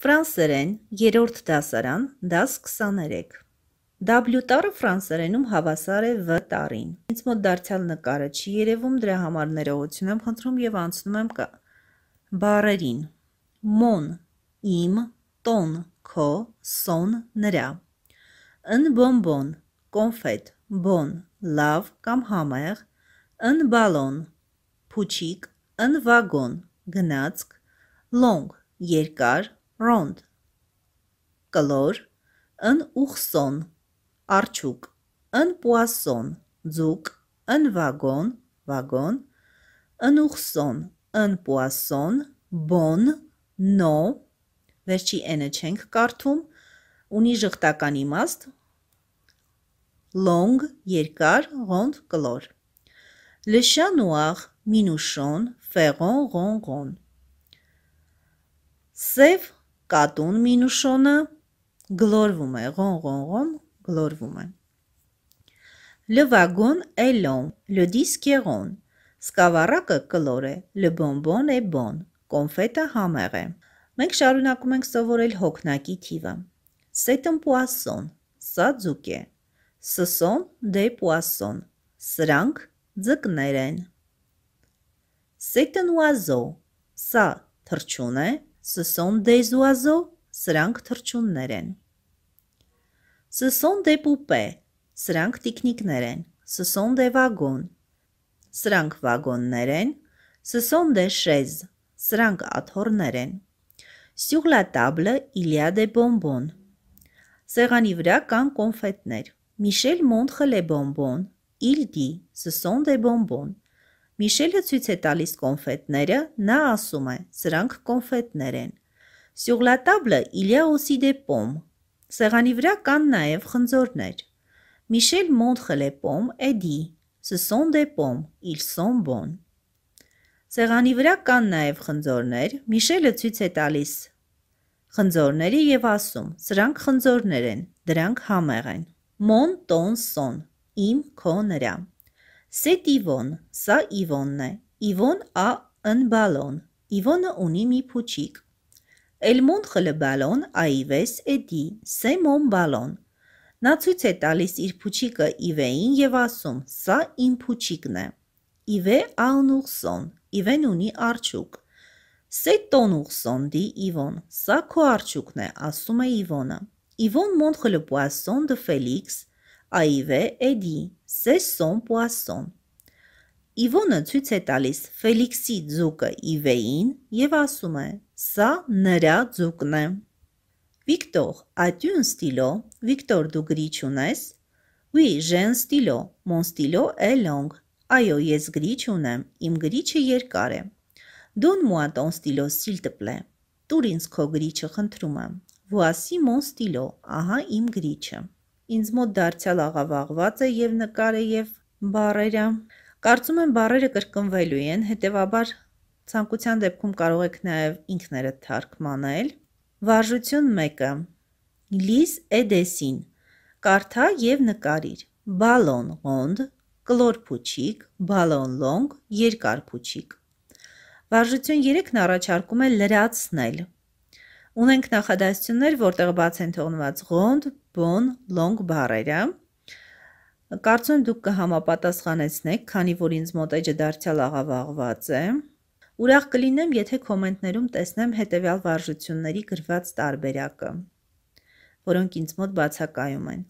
Ֆրանսերեն, երրորդ դասարան, դաս 23։ W տառը ֆրանսերենում հավասար է V տառին։ Ինձ մոտ դարձյալ նկարը չի երևում, դրա համար ներողություն եմ խնդրում եւ անցնում եմ կա բառերին։ Մոն, իմ, տոն, քո, սոն, նրա։ Ն բոմբոն, կոնֆետ, բոն, լավ կամ համեղ, ն բալոն, փուչիկ, ն վագոն, գնացք, լոնգ, երկար, rond կլոր ըն ուխսոն արջուկ ըն պուասոն ձուկ ըն վագոն վագոն ըն ուխսոն ըն պուասոն բոն նո վերջի n-ը չենք կարդում ունի ժխտական իմաստ long երկար rond կլոր le chat noir minouchon ferron ronron սև կատուն մինուշոնը գլորվում է, ղոն-ղոն-ղոն գլորվում է։ Le wagon est long, le disque est rond։ Սկավառակը կլոր է, le bonbon est bon։ Կոնֆետը համեղ է։ Մենք շարունակում ենք սովորել հոգնակի թիվը։ C'est un poisson, սա ձուկ է։ Ce sont des poissons։ Սրանք ձկներ են։ C'est un oiseau, սա թռչուն է։ Սսոն դեզուազո սրանք թրջուններ են։ Սսոն դե պուպե սրանք տիկնիկներ են։ Սսոն դե վագոն սրանք վագոններ են։ Սսոն դե շեզ սրանք աթոռներ են։ Sur la table, il y a des bonbons։ Սեղանի վրա կան կոնֆետներ։ Michel montre les bonbons։ Il dit: Ce sont des bonbons։ Միշելը ցույց է տալիս կոնֆետները, նա ասում է. «Սրանք կոնֆետներ են»։ Sur la table, il y a aussi des pommes. Սեղանի վրա կան նաև խնձորներ։ Michel montre les pommes et dit: Ce sont des pommes, ils sont bons. Սեղանի վրա կան նաև խնձորներ։ Միշելը ցույց է տալիս խնձորները եւ ասում. Սրանք խնձորներ են, դրանք համեղ են։ Mon ton son, իմ քո նրա։ Սետ Իվոն, սա Իվոնն է։ Իվոն ա ըն բալոն։ Իվոնը ունի մի փուչիկ։ El monjele balon aives edi, se mon balon։ Նա ցույց է տալիս իր փուչիկը Իվեին եւ ասում. «Սա իմ փուչիկն է»։ Իվե a un urson, Իվեն ունի արջուկ։ «Se ton urson di Ivon», «Սա քո արջուկն է», ասում է Իվոնը։ Իվոն montre le poisson de Félix, aive edi, «Սեսոն պուասոն»։ Իվոնը ցույց է տալիս Ֆելիքսի ձուկը Իվեին եւ ասում է. «Սա նրա ձուկն է»։ Victor, as-tu un stylo? Victor, դու գրիչ ունես։ Oui, j'ai un stylo. Mon stylo est long. Այո, ես գրիչ ունեմ։ Իմ գրիչը երկար է։ Donne-moi ton stylo, s'il te plaît. Տուր ինձ քո գրիչը, խնդրում եմ։ Voici mon stylo. Ահա իմ գրիչը ինձ մոտ դարձյալ աղավաղված է եւ նկարը եւ բարերը։ Կարծում եմ բարերը կրկնվելու են, հետեւաբար ցանկության դեպքում կարող եք նաեւ ինքներդ թարգմանել։ Վարժություն 1-ը։ Լիս Էդեսին։ Կարթա եւ նկարիր։ Բալոն ղոնդ, կլոր փուչիկ, բալոն լոնգ, երկար փուչիկ։ Վարժություն 3-ն առաջարկում է լրացնել։ Ունենք նախադասություններ, որտեղ բաց են թողնված ղոնդ, bone long բառերը։ Կարծում եմ դուք կհամապատասխանեցնեք, քանի որ ինձ մոտ էջը դարձյալ աղավաղված է։ Ուրախ կլինեմ, եթե կոմենտներում տեսնեմ հետևյալ վարժությունների գրված տարբերակը, որոնք ինձ մոտ բացակայում են։